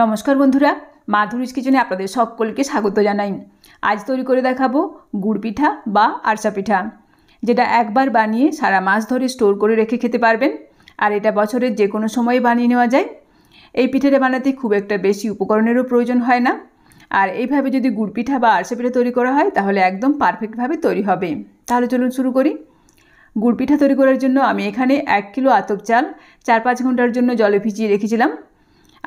নমস্কার বন্ধুরা মাধুরীজ কিচেনে আপনাদের সকলকে স্বাগত জানাই আজ তৈরি করে দেখাবো গুড় পিঠা বা আরসা পিঠা যেটা একবার বানিয়ে সারা মাস ধরে স্টোর করে রেখে খেতে পারবেন আর এটা বছরের যে কোনো সময়ে বানিয়ে নেওয়া যায় এই পিঠেটা বানাতে খুব একটা বেশি উপকরণেরও প্রয়োজন হয় না আর এইভাবে যদি গুড় পিঠা বা আরসা পিঠা তৈরি করা হয় তাহলে একদম পারফেক্টভাবে তৈরি হবে তাহলে চলুন শুরু করি গুড় পিঠা তৈরি করার জন্য আমি এখানে এক কিলো আতপ চাল চার পাঁচ ঘন্টার জন্য জলে ভিজিয়ে রেখেছিলাম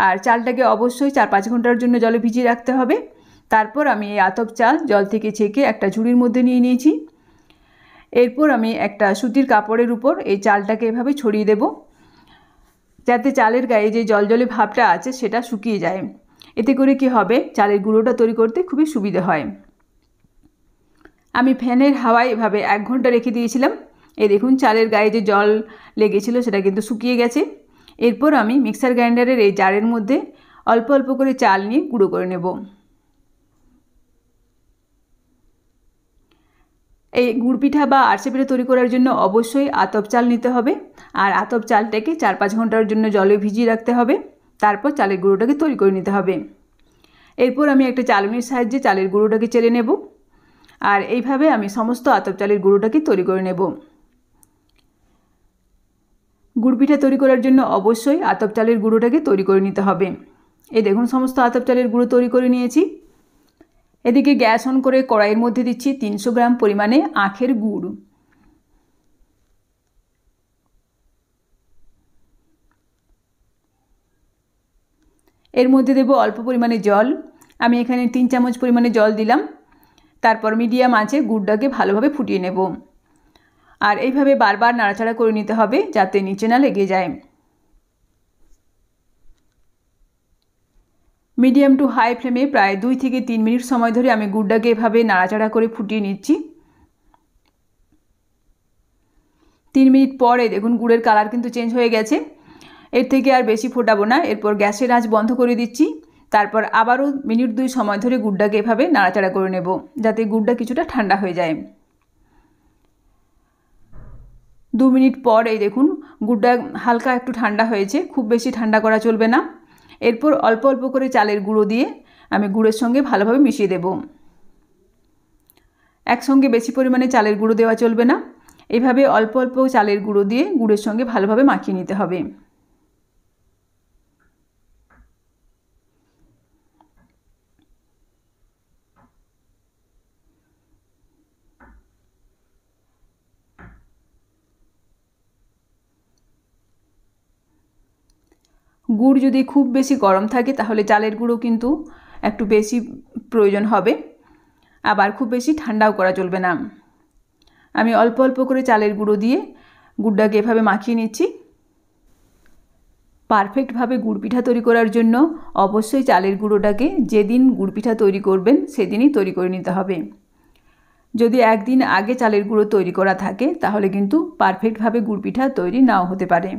আর চালটাকে অবশ্যই চার পাঁচ ঘন্টার জন্য জলে ভিজিয়ে রাখতে হবে তারপর আমি এই আতপ চাল জল থেকে ছেঁকে একটা ঝুড়ির মধ্যে নিয়ে নিয়েছি এরপর আমি একটা সুতির কাপড়ের উপর এই চালটাকে এভাবে ছড়িয়ে দেব যাতে চালের গায়ে যে জলজলে ভাবটা আছে সেটা শুকিয়ে যায় এতে করে কি হবে চালের গুঁড়োটা তৈরি করতে খুবই সুবিধে হয় আমি ফ্যানের হাওয়ায় এভাবে এক ঘন্টা রেখে দিয়েছিলাম এই দেখুন চালের গায়ে যে জল লেগেছিল সেটা কিন্তু শুকিয়ে গেছে এরপর আমি মিক্সার গ্রাইন্ডারের এই জারের মধ্যে অল্প অল্প করে চাল নিয়ে গুঁড়ো করে নেব এই গুড় পিঠা বা আরসে পিঠা তৈরি করার জন্য অবশ্যই আতপ চাল নিতে হবে আর আতপ চালটাকে চার পাঁচ ঘন্টার জন্য জলে ভিজিয়ে রাখতে হবে তারপর চালের গুঁড়োটাকে তৈরি করে নিতে হবে এরপর আমি একটা চালমির সাহায্যে চালের গুঁড়োটাকে চেলে নেব আর এইভাবে আমি সমস্ত আতপ চালের গুঁড়োটাকে তৈরি করে নেব গুড় পিঠা তৈরি করার জন্য অবশ্যই আতপ চালের গুঁড়োটাকে তৈরি করে নিতে হবে এই দেখুন সমস্ত আতপ চালের গুঁড়ো তৈরি করে নিয়েছি এদিকে গ্যাস অন করে কড়াইয়ের মধ্যে দিচ্ছি তিনশো গ্রাম পরিমাণে আখের গুড় এর মধ্যে দেব অল্প পরিমাণে জল আমি এখানে তিন চামচ পরিমাণে জল দিলাম তারপর মিডিয়াম আঁচে গুড়টাকে ভালোভাবে ফুটিয়ে নেব আর এইভাবে বারবার নাড়াচাড়া করে নিতে হবে যাতে নিচে না লেগে যায় মিডিয়াম টু হাই ফ্লেমে প্রায় দুই থেকে তিন মিনিট সময় ধরে আমি গুড্ডাকে এভাবে নাড়াচাড়া করে ফুটিয়ে নিচ্ছি তিন মিনিট পরে দেখুন গুড়ের কালার কিন্তু চেঞ্জ হয়ে গেছে এর থেকে আর বেশি ফোটাবো না এরপর গ্যাসের আঁচ বন্ধ করে দিচ্ছি তারপর আবারও মিনিট দুই সময় ধরে গুড্ডাকে এভাবে নাড়াচাড়া করে নেব যাতে গুড়টা কিছুটা ঠান্ডা হয়ে যায় দু মিনিট পর এই দেখুন গুড়টা হালকা একটু ঠান্ডা হয়েছে খুব বেশি ঠান্ডা করা চলবে না এরপর অল্প অল্প করে চালের গুঁড়ো দিয়ে আমি গুড়ের সঙ্গে ভালোভাবে মিশিয়ে দেব একসঙ্গে বেশি পরিমাণে চালের গুঁড়ো দেওয়া চলবে না এভাবে অল্প অল্প চালের গুঁড়ো দিয়ে গুড়ের সঙ্গে ভালোভাবে মাখিয়ে নিতে হবে গুড় যদি খুব বেশি গরম থাকে তাহলে চালের গুঁড়ো কিন্তু একটু বেশি প্রয়োজন হবে আবার খুব বেশি ঠান্ডাও করা চলবে না আমি অল্প অল্প করে চালের গুঁড়ো দিয়ে গুড়টাকে এভাবে মাখিয়ে নিচ্ছি পারফেক্টভাবে গুড় পিঠা তৈরি করার জন্য অবশ্যই চালের গুঁড়োটাকে যেদিন গুড় পিঠা তৈরি করবেন সেদিনই তৈরি করে নিতে হবে যদি একদিন আগে চালের গুঁড়ো তৈরি করা থাকে তাহলে কিন্তু পারফেক্টভাবে গুড় পিঠা তৈরি নাও হতে পারে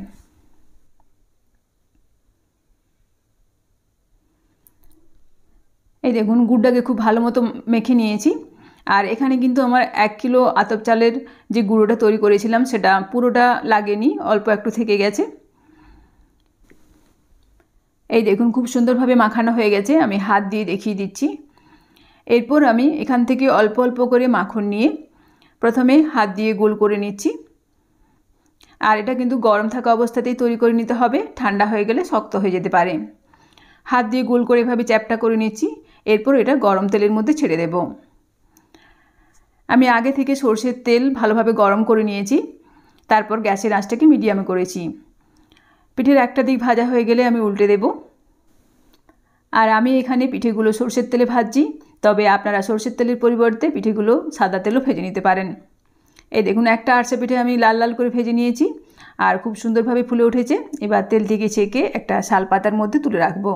এই দেখুন গুড়টাকে খুব ভালো মতো মেখে নিয়েছি আর এখানে কিন্তু আমার এক কিলো আতপ চালের যে গুঁড়োটা তৈরি করেছিলাম সেটা পুরোটা লাগেনি অল্প একটু থেকে গেছে এই দেখুন খুব সুন্দরভাবে মাখানো হয়ে গেছে আমি হাত দিয়ে দেখিয়ে দিচ্ছি এরপর আমি এখান থেকে অল্প অল্প করে মাখন নিয়ে প্রথমে হাত দিয়ে গোল করে নিচ্ছি আর এটা কিন্তু গরম থাকা অবস্থাতেই তৈরি করে নিতে হবে ঠান্ডা হয়ে গেলে শক্ত হয়ে যেতে পারে হাত দিয়ে গোল করে এভাবে চ্যাপটা করে নিচ্ছি এরপর এটা গরম তেলের মধ্যে ছেড়ে দেব আমি আগে থেকে সর্ষের তেল ভালোভাবে গরম করে নিয়েছি তারপর গ্যাসের আঁচটাকে মিডিয়ামে করেছি পিঠের একটা দিক ভাজা হয়ে গেলে আমি উল্টে দেব আর আমি এখানে পিঠেগুলো সর্ষের তেলে ভাজছি তবে আপনারা সর্ষের তেলের পরিবর্তে পিঠেগুলো সাদা তেলও ভেজে নিতে পারেন এই দেখুন একটা আরসা পিঠে আমি লাল লাল করে ভেজে নিয়েছি আর খুব সুন্দরভাবে ফুলে উঠেছে এবার তেল থেকে ছেঁকে একটা শাল পাতার মধ্যে তুলে রাখবো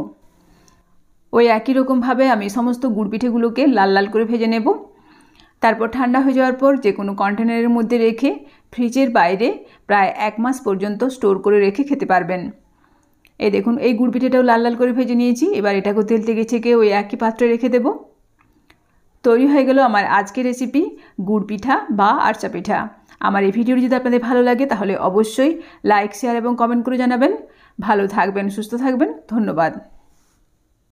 ওই একই রকমভাবে আমি সমস্ত গুড় পিঠেগুলোকে লাল লাল করে ভেজে নেব তারপর ঠান্ডা হয়ে যাওয়ার পর যে কোনো কন্টেনারের মধ্যে রেখে ফ্রিজের বাইরে প্রায় এক মাস পর্যন্ত স্টোর করে রেখে খেতে পারবেন এই দেখুন এই গুড় পিঠেটাও লাল লাল করে ভেজে নিয়েছি এবার এটাকে তেল থেকে ছেঁকে ওই একই পাত্রে রেখে দেব তৈরি হয়ে গেল আমার আজকের রেসিপি গুড় পিঠা বা আরচা পিঠা আমার এই ভিডিওটি যদি আপনাদের ভালো লাগে তাহলে অবশ্যই লাইক শেয়ার এবং কমেন্ট করে জানাবেন ভালো থাকবেন সুস্থ থাকবেন ধন্যবাদ